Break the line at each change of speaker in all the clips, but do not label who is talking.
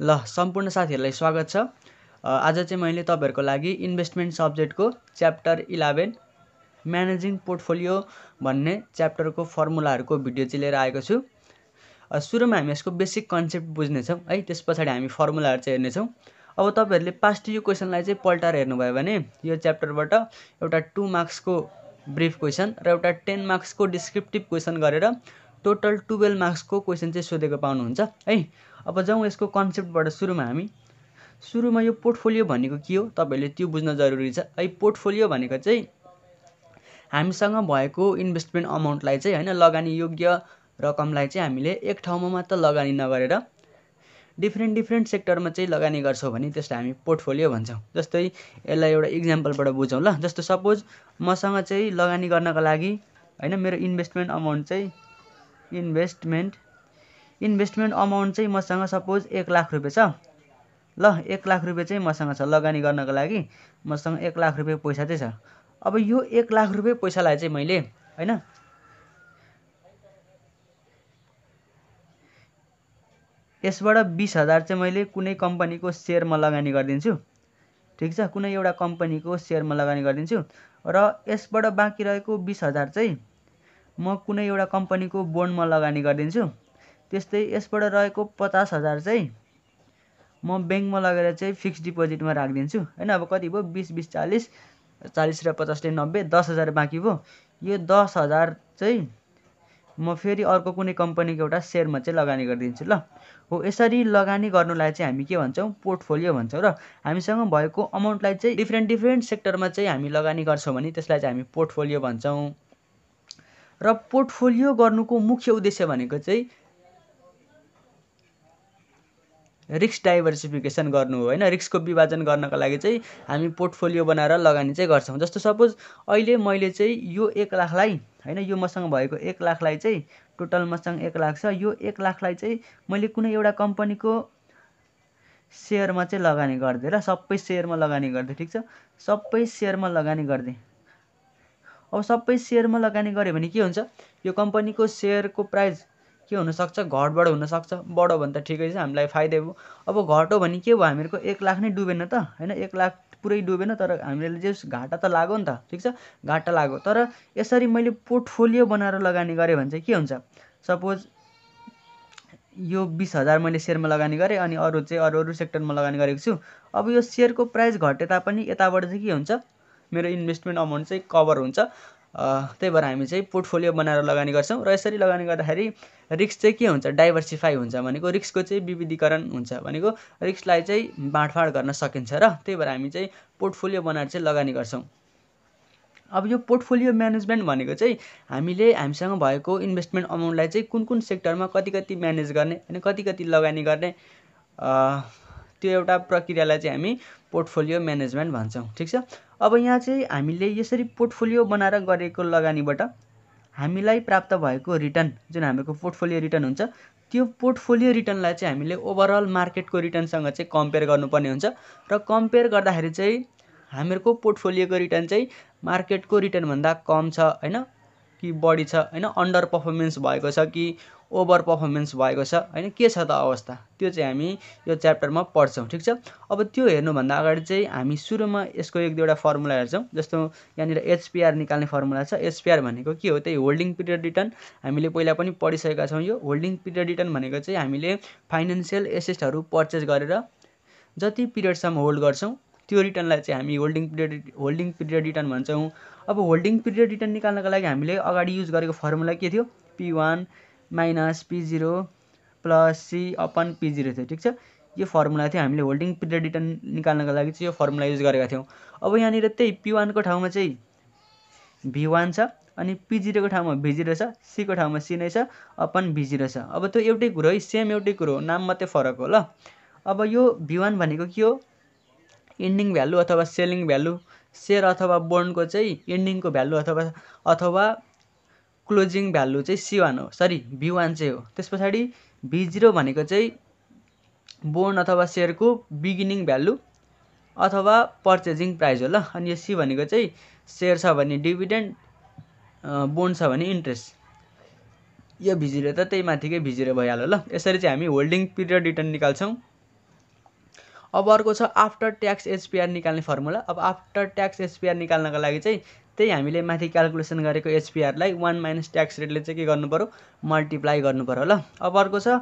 ल सम्पूर्ण साथीहरूलाई स्वागत छ आज चाहिँ मैले तपाईँहरूको लागि इन्भेस्टमेन्ट सब्जेक्टको च्याप्टर इलेभेन म्यानेजिङ पोर्टफोलियो भन्ने च्याप्टरको फर्मुलाहरूको भिडियो चाहिँ लिएर आएको छु सुरुमा हामी यसको बेसिक कन्सेप्ट बुझ्नेछौँ है त्यस पछाडि हामी फर्मुलाहरू चाहिँ हेर्नेछौँ अब तपाईँहरूले पास्ट यो क्वेसनलाई चाहिँ पल्टाएर हेर्नुभयो भने यो च्याप्टरबाट एउटा टु मार्क्सको ब्रिफ क्वेसन र एउटा टेन मार्क्सको डिस्क्रिप्टिभ क्वेसन गरेर टोटल टुवेल्भ मार्क्सको क्वेसन चाहिँ सोधेको पाउनुहुन्छ है अब जाउँ यसको कन्सेप्टबाट सुरुमा हामी सुरुमा यो पोर्टफोलियो भनेको के हो तपाईँहरूले त्यो बुझ्न जरुरी छ है पोर्टफोलियो भनेको चाहिँ हामीसँग भएको इन्भेस्टमेन्ट अमाउन्टलाई चाहिँ होइन लगानी योग्य रकमलाई चाहिँ हामीले एक ठाउँमा मात्र लगानी नगरेर डिफ्रेन्ट डिफ्रेन्ट सेक्टरमा चाहिँ लगानी गर्छौँ भने त्यसलाई हामी पोर्टफोलियो भन्छौँ जस्तै यसलाई एउटा इक्जाम्पलबाट बुझौँ ल जस्तो सपोज मसँग चाहिँ लगानी गर्नको लागि होइन मेरो इन्भेस्टमेन्ट अमाउन्ट चाहिँ इन्भेस्टमेन्ट इन्भेस्टमेन्ट अमाउन्ट चाहिँ मसँग सपोज एक लाख रुपियाँ छ ल एक लाख रुपियाँ चाहिँ मसँग छ लगानी गर्नको लागि मसँग एक लाख रुपियाँ पैसा चाहिँ छ अब यो एक लाख रुपियाँ पैसालाई चाहिँ मैले होइन यसबाट बिस हजार चाहिँ मैले कुनै कम्पनीको सेयरमा लगानी गरिदिन्छु ठिक छ कुनै एउटा कम्पनीको सेयरमा लगानी गरिदिन्छु र यसबाट बाँकी रहेको बिस हजार चाहिँ म कुनै एउटा कम्पनीको बोन्डमा लगानी गरिदिन्छु त्यस्तै यसबाट रहेको पचास हजार चाहिँ म ब्याङ्कमा लगेर चाहिँ फिक्स डिपोजिटमा राखिदिन्छु होइन अब कति भयो बिस बिस चालिस चालिस र पचासले नब्बे दस हजार बाँकी भयो यो दस हजार चाहिँ म फेरि अर्को कुनै कम्पनीको एउटा सेयरमा चाहिँ लगानी गरिदिन्छु ल हो यसरी लगानी गर्नुलाई चाहिँ हामी के भन्छौँ पोर्टफोलियो भन्छौँ र हामीसँग भएको अमाउन्टलाई चाहिँ डिफ्रेन्ट डिफ्रेन्ट सेक्टरमा चाहिँ हामी लगानी गर्छौँ भने त्यसलाई चाहिँ हामी पोर्टफोलियो भन्छौँ र पोर्टफोलियो गर्नुको मुख्य उद्देश्य भनेको चाहिँ रिक्स डाइभर्सिफिकेसन गर्नु हो होइन रिक्सको विभाजन गर्नको लागि चाहिँ हामी पोर्टफोलियो बनाएर लगानी चाहिँ गर्छौँ जस्तो सपोज अहिले मैले चाहिँ यो एक लाखलाई होइन यो मसँग भएको एक लाखलाई चाहिँ टोटल मसँग एक लाख छ यो एक लाखलाई चाहिँ मैले कुनै एउटा कम्पनीको सेयरमा चाहिँ लगानी गरिदिएँ र सबै सेयरमा लगानी गरिदिएँ ठिक छ सबै सेयरमा लगानी गरिदिएँ अब सबै सेयरमा लगानी गऱ्यो भने के हुन्छ यो कम्पनीको सेयरको प्राइस के हुनसक्छ घटबाट हुनसक्छ बढो भने त ठिकै छ हामीलाई फाइदै भयो अब घट्यो भने के भयो हामीहरूको एक लाख नै डुबेन त होइन एक लाख पुरै डुबेन तर हामीले जेस घाटा त लाग्यो नि त ठिक छ घाटा लाग्यो तर यसरी मैले पोर्टफोलियो बनाएर लगानी गरेँ भने चाहिँ के हुन्छ सपोज यो बिस हजार मैले सेयरमा लगानी गरेँ अनि अरू चाहिँ अरू अरू सेक्टरमा लगानी गरेको छु अब यो सेयरको प्राइस घटे तापनि यताबाट चाहिँ के हुन्छ मेरो इन्भेस्टमेन्ट अमाउन्ट चाहिँ कभर हुन्छ त्यही भएर हामी चाहिँ पोर्टफोलियो बनाएर लगानी गर्छौँ र यसरी लगानी गर्दाखेरि रिक्स चाहिँ के हुन्छ डाइभर्सिफाई हुन्छ भनेको रिक्सको चाहिँ विविधीकरण हुन्छ भनेको रिक्सलाई चाहिँ बाँडफाँड गर्न सकिन्छ र त्यही भएर हामी चाहिँ पोर्टफोलियो बनाएर चाहिँ लगानी गर्छौँ अब यो पोर्टफोलियो म्यानेजमेन्ट भनेको चाहिँ हामीले हामीसँग भएको इन्भेस्टमेन्ट अमाउन्टलाई चाहिँ कुन कुन सेक्टरमा कति कति म्यानेज गर्ने होइन कति कति लगानी गर्ने त्यो एउटा प्रक्रियालाई चाहिँ हामी पोर्टफोलियो म्यानेजमेन्ट भन्छौँ ठिक छ अब यहाँ चाहिँ हामीले यसरी पोर्टफोलियो बनाएर गरेको लगानीबाट हामीलाई प्राप्त भएको रिटर्न जुन हाम्रो पोर्टफोलियो रिटर्न हुन्छ त्यो पोर्टफोलियो रिटर्नलाई चाहिँ हामीले ओभरअल मार्केटको रिटर्नसँग चाहिँ कम्पेयर गर्नुपर्ने हुन्छ र कम्पेयर गर्दाखेरि चाहिँ हामीहरूको पोर्टफोलियोको रिटर्न चाहिँ मार्केटको रिटर्नभन्दा कम छ होइन कि बढी छ होइन अन्डर पर्फर्मेन्स भएको छ कि ओभर पर्फर्मेन्स भएको छ होइन के छ त अवस्था त्यो चाहिँ हामी यो च्याप्टरमा पढ्छौँ ठिक छ अब त्यो हेर्नुभन्दा अगाडि चाहिँ हामी सुरुमा यसको एक दुईवटा फर्मुला हेर्छौँ जस्तो यहाँनिर एचपिआर निकाल्ने फर्मुला छ एचपिआर भनेको के हो त्यही होल्डिङ पिरियड रिटर्न हामीले पहिला पनि पढिसकेका छौँ यो होल्डिङ पिरियड रिटर्न भनेको चाहिँ हामीले फाइनेन्सियल एसेस्टहरू पर्चेस गरेर जति पिरियडसम्म होल्ड गर्छौँ त्यो रिटर्नलाई चाहिँ हामी holding period holding period return भन्छौँ अब होल्डिङ पिरियड रिटर्न निकाल्नको लागि हामीले अगाडि युज गरेको फर्मुला के थियो P one minus P zero plus C upon P zero थियो ठिक छ यो फर्मुला थियो हामीले होल्डिङ पिरियड रिटर्न निकाल्नको लागि चाहिँ यो फर्मुला युज गरेका थियौँ अब यहाँनिर त्यही पी वानको ठाउँमा चाहिँ भी वान छ अनि पी जिरोको ठाउँमा भी जिरो छ सीको ठाउँमा सी नै छ अपन भी जिरो छ अब त्यो एउटै कुरो है सेम एउटै कुरो हो नाम मात्रै फरक हो ल अब यो भी वान भनेको के हो इन्डिङ भ्यालु अथवा सेलिङ भ्यालु सेयर अथवा बोन्डको चाहिँ इन्डिङको भ्यालु अथवा अथवा क्लोजिङ भ्यालु चाहिँ सी वान हो सरी बी वान चाहिँ हो त्यस पछाडि बी जिरो भनेको चाहिँ बोन्ड अथवा सेयरको बिगिनिङ भ्यालु अथवा पर्चेजिङ प्राइस हो ल अनि यो सी भनेको चाहिँ सेयर छ भने डिभिडेन्ड बोन्ड छ भने इन्ट्रेस्ट यो भिजिरो त त्यही माथिकै भिजिरो भइहाल्यो ल यसरी चाहिँ हामी होल्डिङ पिरियड रिटर्न निकाल्छौँ अब अर्को छ आफ्टर ट्याक्स एचपिआर निकाल्ने फर्मुला अब आफ्टर ट्याक्स एचपिआर निकाल्नको लागि चाहिँ त्यही हामीले माथि क्यालकुलेसन गरेको एचपिआरलाई वान माइनस ट्याक्स रेटले चाहिँ के गर्नु गर्नुपऱ्यो मल्टिप्लाई गर्नु गर्नुपऱ्यो ल अब अर्को छ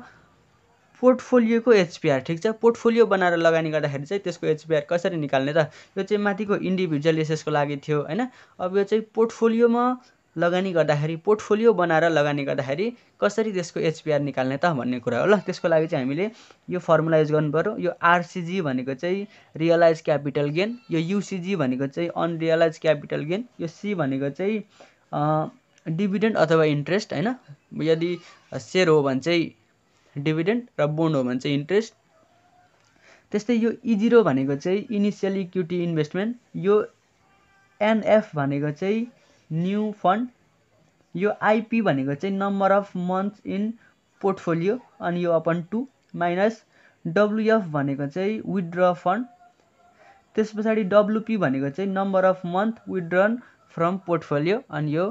पोर्टफोलियोको एचपिआर ठिक छ पोर्टफोलियो बनाएर लगानी गर्दाखेरि चाहिँ त्यसको एचपिआर कसरी निकाल्ने त यो चाहिँ माथिको इन्डिभिजुअल एसेसको लागि थियो होइन अब यो चाहिँ पोर्टफोलियोमा लगानी गर्दाखेरि पोर्टफोलियो बनाएर लगानी गर्दाखेरि कसरी त्यसको एचपिआर निकाल्ने त भन्ने कुरा हो ल त्यसको लागि चाहिँ हामीले यो फर्मुला युज गर्नुपऱ्यो यो आरसिजी भनेको चाहिँ रियलाइज क्यापिटल गेन यो युसिजी भनेको चाहिँ अनरियलाइज क्यापिटल गेन यो सी भनेको चाहिँ डिभिडेन्ड अथवा इन्ट्रेस्ट होइन यदि सेयर हो भने चाहिँ डिभिडेन्ड र बोन्ड हो भने चाहिँ इन्ट्रेस्ट त्यस्तै यो इजिरो e भनेको चाहिँ इनिसियल इक्विटी इन्भेस्टमेन्ट यो एनएफ भनेको चाहिँ न्यू फन्ड यो आइपी भनेको चाहिँ number of month in portfolio अनि यो अपन टू माइनस डब्लुएफ भनेको चाहिँ विथड्र फन्ड त्यस पछाडि डब्लुपी भनेको चाहिँ number of month withdrawn from portfolio अनि यो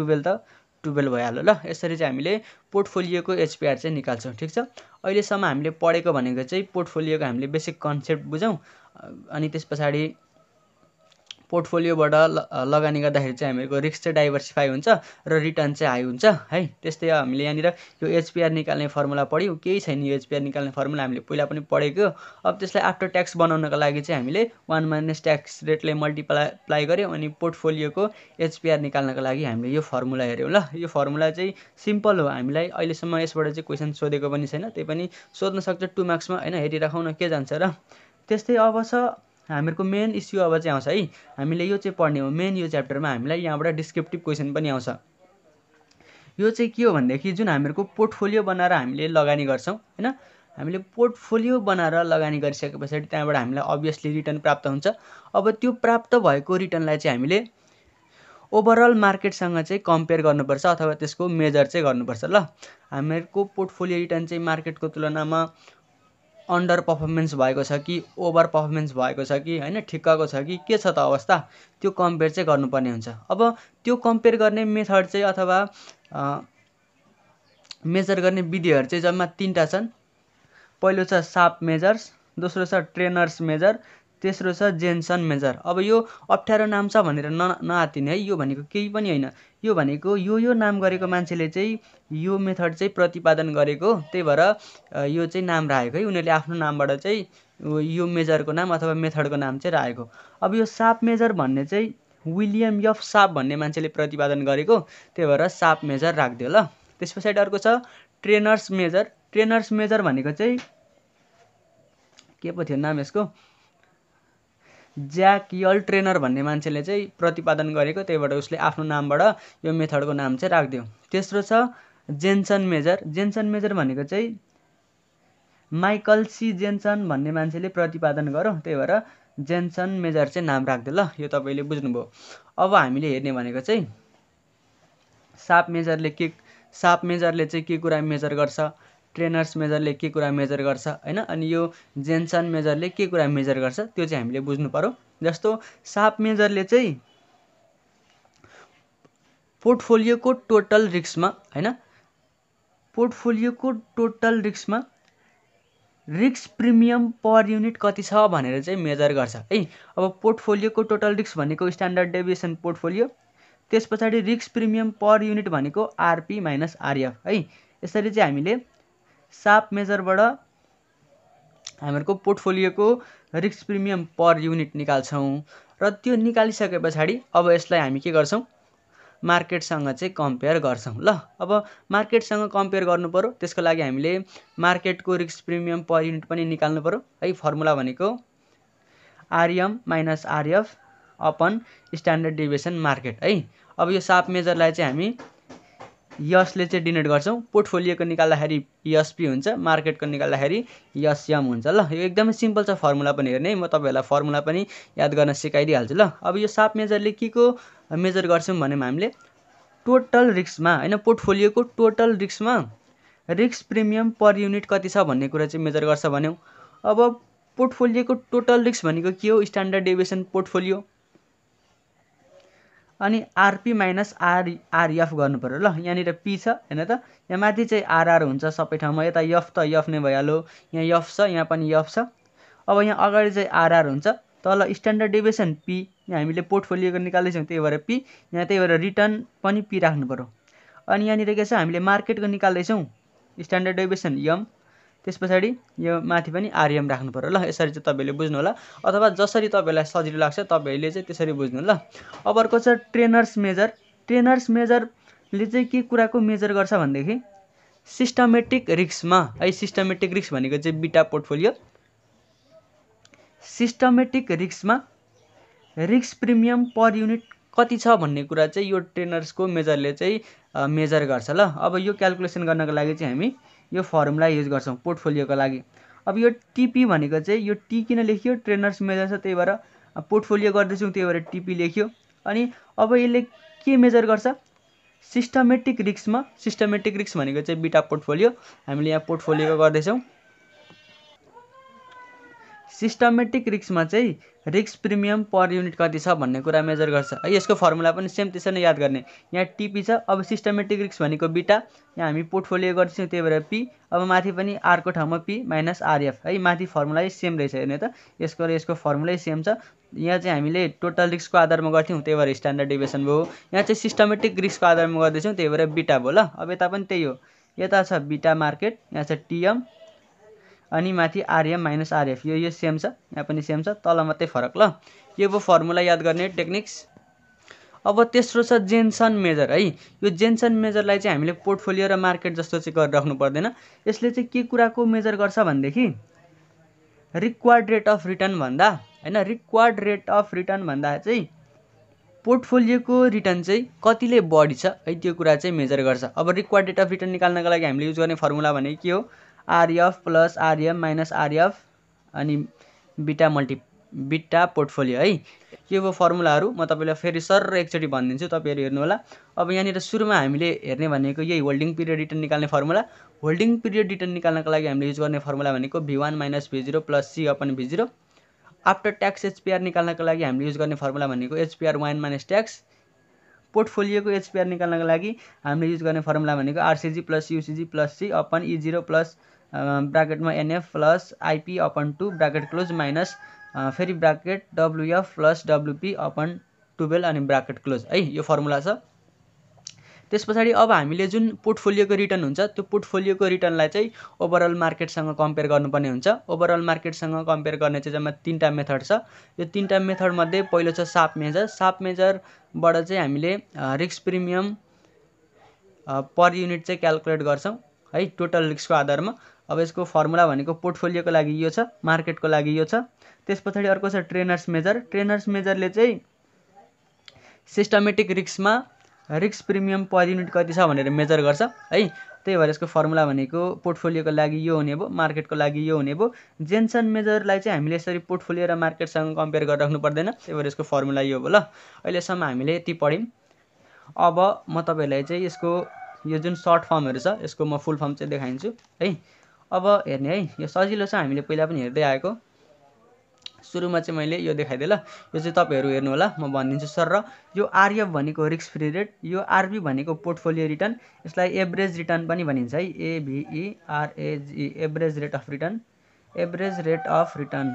टुवेल्भ त टुवेल्भ भइहाल्यो ल यसरी चाहिँ हामीले पोर्टफोलियोको एचपिआर चाहिँ निकाल्छौँ ठिक छ अहिलेसम्म हामीले पढेको भनेको चाहिँ पोर्टफोलियोको हामीले बेसिक कन्सेप्ट बुझौँ अनि त्यस पछाडि पोर्टफोलियोबाट लगानी गर्दाखेरि चाहिँ हामीहरूको रिस्क चाहिँ डाइभर्सिफाई हुन्छ र रिटर्न चाहिँ हाई हुन्छ है त्यस्तै हामीले यहाँनिर यो एचपिआर निकाल्ने फर्मुला पढ्यौँ केही छैन यो एचपिआर निकाल्ने फर्मुला हामीले पहिला पनि पढेको अब त्यसलाई आफ्टर ट्याक्स बनाउनको लागि चाहिँ हामीले वान माइनस ट्याक्स रेटले मल्टिप्लाई गऱ्यौँ अनि पोर्टफोलियोको एचपिआर निकाल्नको लागि हामीले यो फर्मुला हेऱ्यौँ ल यो फर्मुला चाहिँ सिम्पल हो हामीलाई अहिलेसम्म यसबाट चाहिँ क्वेसन सोधेको पनि छैन त्यही पनि सोध्न सक्छ टु मार्क्समा होइन हेरिराखौँ न के जान्छ र त्यस्तै अब छ हामीहरूको मेन इस्यु अब चाहिँ आउँछ है हामीले यो चाहिँ पढ्ने हो मेन यो च्याप्टरमा हामीलाई यहाँबाट डिस्क्रिप्टिभ क्वेसन पनि आउँछ यो चाहिँ के हो भनेदेखि जुन हामीहरूको पोर्टफोलियो बनाएर हामीले लगानी गर्छौँ होइन हामीले पोर्टफोलियो बनाएर लगानी गरिसके पछाडि त्यहाँबाट हामीलाई अभियसली रिटर्न प्राप्त हुन्छ अब त्यो प्राप्त भएको रिटर्नलाई चाहिँ हामीले ओभरअल मार्केटसँग चाहिँ कम्पेयर गर्नुपर्छ अथवा त्यसको मेजर चाहिँ गर्नुपर्छ ल हामीहरूको पोर्टफोलियो रिटर्न चाहिँ मार्केटको तुलनामा अन्डर पर्फर्मेन्स भएको छ कि ओभर पर्फर्मेन्स भएको छ कि होइन ठिक्कको छ कि के छ त अवस्था त्यो कम्पेयर चाहिँ गर्नुपर्ने हुन्छ अब त्यो कम्पेयर गर्ने मेथड चाहिँ अथवा मेजर गर्ने विधिहरू चाहिँ जम्मा तिनवटा छन् पहिलो छ साप मेजर्स दोस्रो छ ट्रेनर्स मेजर तेस्रो छ जेन्सन मेजर अब यो अप्ठ्यारो नाम छ भनेर न नआत्तिने है यो भनेको केही पनि होइन यो भनेको यो यो नाम गरेको मान्छेले चाहिँ यो मेथड चाहिँ प्रतिपादन गरेको त्यही भएर यो चाहिँ नाम राखेको है उनीहरूले आफ्नो नामबाट चाहिँ यो मेजरको नाम अथवा मेथडको नाम चाहिँ राखेको अब यो साप मेजर भन्ने चाहिँ विलियम यफ साप भन्ने मान्छेले प्रतिपादन गरेको त्यही भएर साप मेजर राखिदियो ल त्यस पछाडि अर्को छ ट्रेनर्स मेजर ट्रेनर्स मेजर भनेको चाहिँ के पो थियो नाम यसको ज्याक यल ट्रेनर भन्ने मान्छेले चाहिँ प्रतिपादन गरेको त्यहीबाट उसले आफ्नो नामबाट यो मेथडको नाम चाहिँ राखिदियो तेस्रो छ जेन्सन मेजर जेन्सन मेजर भनेको चाहिँ माइकल सी जेन्सन भन्ने मान्छेले प्रतिपादन गरौँ त्यही भएर जेन्सन मेजर चाहिँ नाम राखिदियो ल यो तपाईँले बुझ्नुभयो अब हामीले हेर्ने भनेको चाहिँ साप मेजरले के साप मेजरले चाहिँ के कुरा मेजर गर्छ ट्रेनर्स मेजरले के कुरा मेजर गर्छ होइन अनि यो जेन्सन मेजरले के कुरा मेजर गर्छ त्यो चाहिँ हामीले बुझ्नु पऱ्यो जस्तो साप मेजरले चाहिँ पोर्टफोलियोको टोटल रिक्समा होइन पोर्टफोलियोको टोटल रिक्समा रिक्स प्रिमियम पर युनिट कति छ भनेर चाहिँ मेजर गर्छ है अब पोर्टफोलियोको टोटल रिक्स भनेको स्ट्यान्डर्ड डेभिएसन पोर्टफोलियो त्यस पछाडि रिक्स प्रिमियम पर युनिट भनेको आरपी माइनस आरएफ है यसरी चाहिँ हामीले सार्प मेजरबाट हामीहरूको पोर्टफोलियोको रिस्क प्रिमियम पर युनिट निकाल्छौँ र त्यो निकालिसके पछाडि अब यसलाई हामी के गर्छौँ मार्केटसँग चाहिँ कम्पेयर गर्छौँ ल अब मार्केटसँग कम्पेयर गर्नुपऱ्यो त्यसको लागि हामीले मार्केटको रिस्क प्रिमियम पर युनिट पनि निकाल्नु पऱ्यो है फर्मुला भनेको RM minus RF upon standard deviation market है अब यो साप मेजरलाई चाहिँ हामी यसले चाहिँ डिनोट गर्छौँ पोर्टफोलियोको निकाल्दाखेरि यसपी हुन्छ मार्केटको निकाल्दाखेरि यसयम हुन्छ ल यो एकदमै सिम्पल छ फर्मुला पनि हेर्ने म तपाईँहरूलाई फर्मुला पनि याद गर्न सिकाइदिइहाल्छु ल अब यो साप मेजरले के को मेजर गर्छौँ भन्यौँ हामीले टोटल रिक्समा होइन पोर्टफोलियोको टोटल रिक्समा रिक्स प्रिमियम पर युनिट कति छ भन्ने कुरा चाहिँ मेजर गर्छ भन्यौँ अब पोर्टफोलियोको टोटल रिक्स भनेको के हो स्ट्यान्डर्ड डेभिएसन पोर्टफोलियो अनि RP minus R RF e गर्नुपऱ्यो ल यहाँनिर पी छ होइन त यहाँ माथि चाहिँ आरआर हुन्छ सबै ठाउँमा यता यफ त यफ नै भइहाल्यो यहाँ यफ छ यहाँ पनि यफ छ अब यहाँ अगाडि चाहिँ आरआर हुन्छ तल स्ट्यान्डर्ड डेभिएसन पी यहाँ हामीले पोर्टफोलियोको निकाल्दैछौँ त्यही भएर पी यहाँ त्यही भएर रिटर्न पनि पी राख्नु पऱ्यो अनि यहाँनिर के छ हामीले मार्केटको निकाल्दैछौँ स्ट्यान्डर्ड डेभिएसन यम त्यस पछाडि यो माथि पनि आरएम e राख्नु पऱ्यो ल यसरी चाहिँ तपाईँले बुझ्नु होला अथवा जसरी तपाईँलाई सजिलो लाग्छ तपाईँले चाहिँ त्यसरी बुझ्नु ल अब अर्को छ ट्रेनर्स मेजर ट्रेनर्स मेजरले चाहिँ के कुराको मेजर गर्छ भनेदेखि सिस्टमेटिक रिक्समा है सिस्टमेटिक रिक्स भनेको चाहिँ बिटा पोर्टफोलियो सिस्टमेटिक रिक्समा रिक्स प्रिमियम पर युनिट कति छ भन्ने कुरा चाहिँ यो ट्रेनर्सको मेजरले चाहिँ मेजर गर्छ ल अब यो क्यालकुलेसन गर्नको लागि चाहिँ हामी यो फर्मुला युज गर्छौँ पोर्टफोलियोको लागि अब यो टिपी भनेको चाहिँ यो टी किन लेखियो ट्रेनर्स मेजर छ त्यही भएर पोर्टफोलियो गर्दैछौँ त्यही भएर टिपी लेख्यो अनि अब यसले के मेजर गर्छ सिस्टमेटिक रिक्समा सिस्टमेटिक रिक्स भनेको चाहिँ बिटा पोर्टफोलियो हामीले यहाँ पोर्टफोलियो गर्दैछौँ सिस्टमेटिक रिक्समा चाहिँ रिक्स प्रिमियम पर युनिट कति छ भन्ने कुरा मेजर गर्छ है यसको फर्मुला पनि सेम त्यसरी नै याद गर्ने यहाँ टिपी छ अब सिस्टमेटिक रिक्स भनेको बिटा यहाँ हामी पोर्टफोलियो गर्दैछौँ त्यही भएर पी अब माथि पनि आरको ठाउँमा पी माइनस आरएफ है माथि फर्मुलै सेम रहेछ हेर्ने त यसको र यसको फर्मुलै सेम छ यहाँ चाहिँ हामीले टोटल रिक्सको आधारमा गर्थ्यौँ त्यही भएर स्ट्यान्डर्ड डिभिसन भयो यहाँ चाहिँ सिस्टमेटिक रिक्सको आधारमा गर्दैछौँ त्यही भएर बिटा भयो ल अब यता पनि त्यही हो यता छ बिटा मार्केट यहाँ छ टिएम अनि माथि आरएम माइनस आरएफ यो यो सेम छ यहाँ पनि सेम छ तल मात्रै फरक ल यो भयो फर्मुला याद गर्ने टेक्निक्स अब तेस्रो छ जेन्सन मेजर है यो जेन्सन मेजरलाई चाहिँ हामीले पोर्टफोलियो र मार्केट जस्तो चाहिँ गरिराख्नु पर्दैन यसले चाहिँ के कुराको मेजर गर्छ भनेदेखि रिक्वायर्ड रेट अफ रिटर्न भन्दा होइन रिक्वायर्ड रेट अफ रिटर्न भन्दा चाहिँ पोर्टफोलियोको रिटर्न चाहिँ कतिले बढी छ है त्यो कुरा चाहिँ मेजर गर्छ अब रिक्वायर्ड रेट अफ रिटर्न निकाल्नको लागि हामीले युज गर्ने फर्मुला भनेको के हो RF plus RM minus RF अनि बिटा मल्टि बिटा पोर्टफोलियो है यो भयो फर्मुलाहरू म तपाईँलाई फेरि सर एकचोटि भनिदिन्छु तपाईँहरू हेर्नु होला अब यहाँनिर सुरुमा हामीले हेर्ने भनेको यही होल्डिङ पिरियड रिटर्न निकाल्ने फर्मुला होल्डिङ पिरियड रिटर्न निकाल्नको लागि हामीले युज गर्ने फर्मुला भनेको V one minus V zero plus C upon V zero after tax HPR निकाल्नको लागि हामीले युज गर्ने फर्मुला भनेको एचपिआर वान माइनस ट्याक्स पोर्टफोलियोको एचपिआर निकाल्नको लागि हामीले युज गर्ने फर्मुला भनेको RCG plus UCG plus C upon E zero plus ब्राकेटमा NF plus IP upon two bracket close minus फेरि bracket WF plus WP upon twelve अनि ब्राकेट क्लोज है यो फर्मुला छ त्यस पछाडि अब हामीले जुन पोर्टफोलियोको रिटर्न हुन्छ त्यो पोर्टफोलियोको रिटर्नलाई चाहिँ ओभरअल मार्केटसँग कम्पेयर गर्नुपर्ने हुन्छ ओभरअल मार्केटसँग कम्पेयर गर्ने चाहिँ जम्मा तिनवटा मेथड छ यो तिनवटा मेथडमध्ये पहिलो छ साप मेजर साप मेजरबाट चाहिँ हामीले रिक्स प्रिमियम पर युनिट चाहिँ क्यालकुलेट गर्छौँ है टोटल रिक्सको आधारमा अब यसको फर्मुला भनेको पोर्टफोलियोको लागि यो छ मार्केटको लागि यो छ त्यस पछाडि अर्को छ ट्रेनर्स मेजर ट्रेनर्स मेजरले चाहिँ सिस्टमेटिक रिक्समा रिक्स प्रिमियम पर युनिट कति छ भनेर मेजर गर्छ है त्यही भएर यसको फर्मुला भनेको पोर्टफोलियोको लागि यो हुने भयो मार्केटको लागि यो हुने भयो जेन्सन मेजरलाई चाहिँ हामीले यसरी पोर्टफोलियो र मार्केटसँग कम्पेयर गरेर राख्नु पर्दैन त्यही भएर यसको फर्मुला यो भयो ल अहिलेसम्म हामीले यति पढ्यौँ अब म तपाईँहरूलाई चाहिँ यसको यो जुन सर्ट फर्महरू छ यसको म फुल फर्म चाहिँ देखाइन्छु है अब हेर्ने है यो सजिलो छ हामीले पहिला पनि हेर्दै आएको सुरुमा चाहिँ मैले यो देखाइदिएँ ल यो चाहिँ तपाईँहरू हेर्नु होला म भनिदिन्छु सर र यो आरएफ भनेको रिस्क फ्री रेट यो आरबी भनेको पोर्टफोलियो रिटर्न यसलाई एभरेज रिटर्न पनि भनिन्छ है एभिइआरएजी e average rate of return average rate of return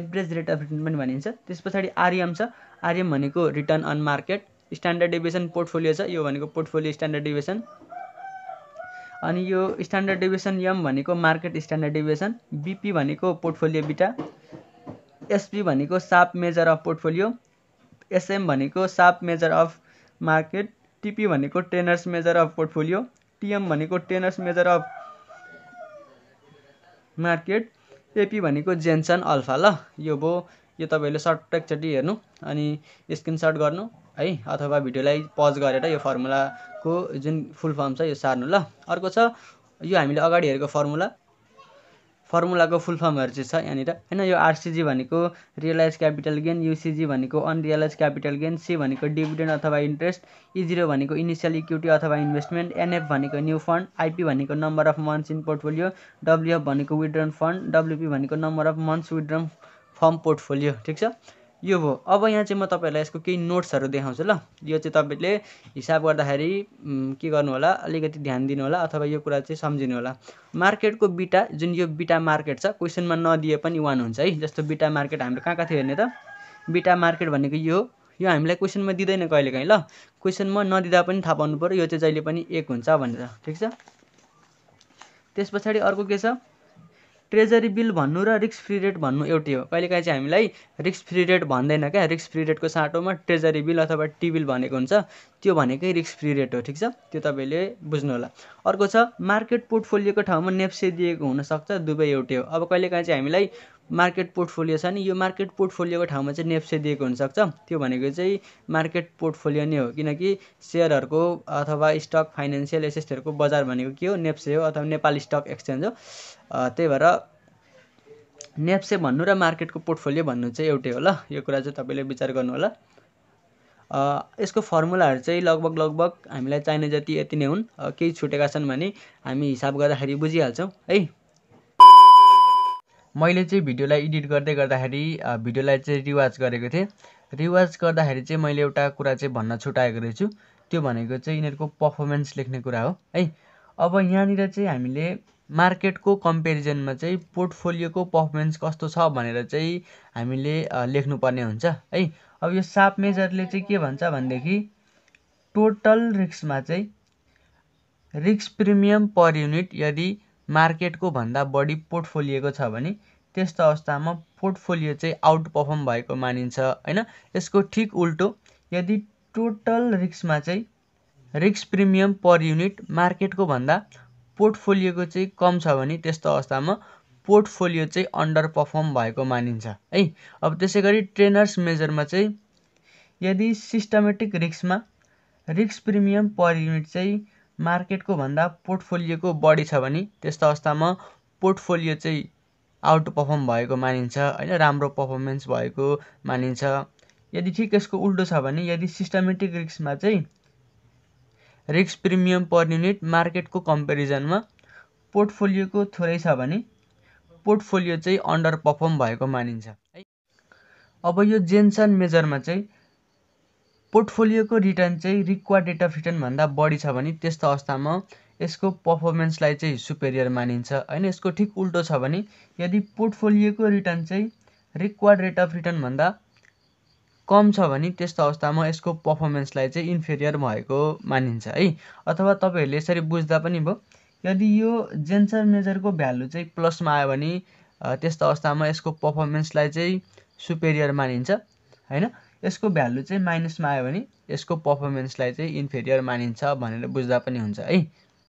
average rate of return पनि भनिन्छ त्यस पछाडि आरएम छ आरएम भनेको return on market standard division portfolio छ यो भनेको पोर्टफोलियो स्ट्यान्डर्ड डिभिजन अनि यो स्ट्यान्डर्ड डेभिएसन यम भनेको मार्केट स्ट्यान्डर्ड डेभिएसन बिपी भनेको पोर्टफोलियो बिटा एसपी भनेको Sharpe measure of portfolio SM भनेको Sharpe measure of market TP भनेको Treynor's measure of portfolio TM भनेको Treynor's measure of market AP भनेको जेन्सन अल्फा ल यो भयो यो तपाईँहरूले सर्ट एकचोटि हेर्नु अनि स्क्रिनसट गर्नु है अथवा भिडियोलाई पज गरेर यो फर्मुलाको जुन फुल फर्म छ यो सार्नु ल अर्को छ यो हामीले अगाडि हेरेको फर्मुला फर्मुलाको फुल फर्महरू चाहिँ छ यहाँनिर होइन यो आरसिजी भनेको रियलाइज क्यापिटल गेन युसिजी भनेको अनरियलाइज क्यापिटल गेन सी भनेको डिभिडेन्ड अथवा इन्ट्रेस्ट इजिरो e भनेको इनिसियल इक्विटी अथवा इन्भेस्टमेन्ट एनएफ भनेको न्यू फन्ड आइपी भनेको number of months in portfolio WF भनेको विड्रन फन्ड डब्लुपी भनेको number of months withdrawn from portfolio ठिक छ यो हो अब यहाँ चाहिँ म तपाईँहरूलाई यसको केही नोट्सहरू देखाउँछु ल यो चाहिँ तपाईँले हिसाब गर्दाखेरि के गर्नु होला अलिकति ध्यान दिनु होला अथवा यो कुरा चाहिँ सम्झिनु होला मार्केटको बिटा जुन यो बिटा मार्केट छ क्वेसनमा नदिए पनि वान हुन्छ है जस्तो बिटा मार्केट हाम्रो कहाँ कहाँ थियो हेर्ने त बिटा मार्केट भनेको यो यो हामीलाई क्वेसनमा दिँदैन कहिलेकाहीँ ल क्वेसनमा नदिँदा पनि थाहा पाउनु पऱ्यो यो चाहिँ जहिले पनि एक हुन्छ भनेर ठिक छ त्यस पछाडि अर्को के छ ट्रेजरी बिल भन्नु र रिक्स फ्री रेट भन्नु एउटै हो कहिलेकाहीँ चाहिँ हामीलाई रिक्स फ्री रेट भन्दैन क्या रिस्क फ्री रेटको साटोमा ट्रेजरी बिल अथवा टी बिल भनेको हुन्छ त्यो भनेकै रिस्क फ्री रेट हो ठिक छ त्यो तपाईँले बुझ्नु होला अर्को छ मार्केट पोर्टफोलियोको ठाउँमा नेप्से दिएको हुनसक्छ दुवै एउटै हो अब कहिलेकाहीँ चाहिँ हामीलाई मार्केट पोर्टफोलियो छ नि यो मार्केट पोर्टफोलियोको ठाउँमा चाहिँ नेप्से दिएको हुनसक्छ त्यो भनेको चाहिँ मार्केट पोर्टफोलियो नै हो किनकि सेयरहरूको अथवा स्टक फाइनेन्सियल एसेसहरूको बजार भनेको के हो नेप्से हो अथवा नेपाल स्टक एक्सचेन्ज हो त्यही भएर नेप्से भन्नु र मार्केटको पोर्टफोलियो भन्नु चाहिँ एउटै हो ल यो कुरा चाहिँ तपाईँले विचार गर्नु होला यसको फर्मुलाहरू चाहिँ लगभग लगभग हामीलाई चाहिने जति यति नै हुन् केही छुटेका छन् भने हामी हिसाब गर्दाखेरि बुझिहाल्छौँ है मैले चाहिँ भिडियोलाई एडिट गर्दै गर्दाखेरि भिडियोलाई चाहिँ रिवाज गरेको थिएँ रिवाज गर्दाखेरि चाहिँ मैले एउटा कुरा चाहिँ भन्न छुट्याएको रहेछु त्यो भनेको चाहिँ यिनीहरूको पर्फर्मेन्स लेख्ने कुरा हो है अब यहाँनिर चाहिँ हामीले मार्केटको कम्पेरिजनमा चाहिँ पोर्टफोलियोको पर्फर्मेन्स कस्तो छ भनेर चाहिँ हामीले लेख्नुपर्ने हुन्छ है अब यो साप मेजरले चाहिँ के भन्छ भनेदेखि टोटल रिक्समा चाहिँ रिक्स प्रिमियम पर युनिट यदि मार्केटको भन्दा बढी पोर्टफोलियोको छ भने त्यस्तो अवस्थामा पोर्टफोलियो चाहिँ आउट पर्फर्म भएको मानिन्छ होइन यसको ठिक उल्टो यदि टोटल रिक्समा चाहिँ रिक्स प्रिमियम पर युनिट मार्केटको भन्दा पोर्टफोलियोको चाहिँ कम छ भने त्यस्तो अवस्थामा पोर्टफोलियो चाहिँ अन्डर पर्फर्म भएको मानिन्छ है अब त्यसै गरी ट्रेनर्स मेजरमा चाहिँ यदि सिस्टमेटिक रिक्समा रिक्स प्रिमियम पर युनिट चाहिँ मार्केटको भन्दा पोर्टफोलियोको बढी छ भने त्यस्तो अवस्थामा पोर्टफोलियो चाहिँ आउट पर्फर्म भएको मानिन्छ होइन राम्रो पर्फर्मेन्स भएको मानिन्छ यदि ठिक यसको उल्टो छ भने यदि सिस्टमेटिक रिक्समा चाहिँ रिक्स प्रिमियम पर युनिट मार्केटको कम्पेरिजनमा पोर्टफोलियोको थोरै छ भने पोर्टफोलियो चाहिँ अन्डर पर्फर्म भएको मानिन्छ है अब यो जेन्सन मेजरमा चाहिँ पोर्टफोलियोको रिटर्न चाहिँ रिक्वायर्ड रेट अफ रिटर्नभन्दा बढी छ भने त्यस्तो अवस्थामा यसको पर्फर्मेन्सलाई चाहिँ सुपेरियर मानिन्छ होइन यसको ठिक उल्टो छ भने यदि पोर्टफोलियोको रिटर्न चाहिँ रिक्वायर्ड रेट अफ रिटर्नभन्दा कम छ भने त्यस्तो अवस्थामा यसको पर्फर्मेन्सलाई चाहिँ इन्फेरियर भएको मानिन्छ है अथवा तपाईँहरूले यसरी बुझ्दा पनि भयो यदि यो जेन्सर मेजरको भ्यालु चाहिँ प्लसमा आयो भने त्यस्तो अवस्थामा यसको पर्फर्मेन्सलाई चाहिँ सुपेरियर मानिन्छ होइन यसको भ्यालु चाहिँ माइनसमा आयो भने यसको पर्फर्मेन्सलाई चाहिँ इन्फेरियर मानिन्छ भनेर बुझ्दा पनि हुन्छ है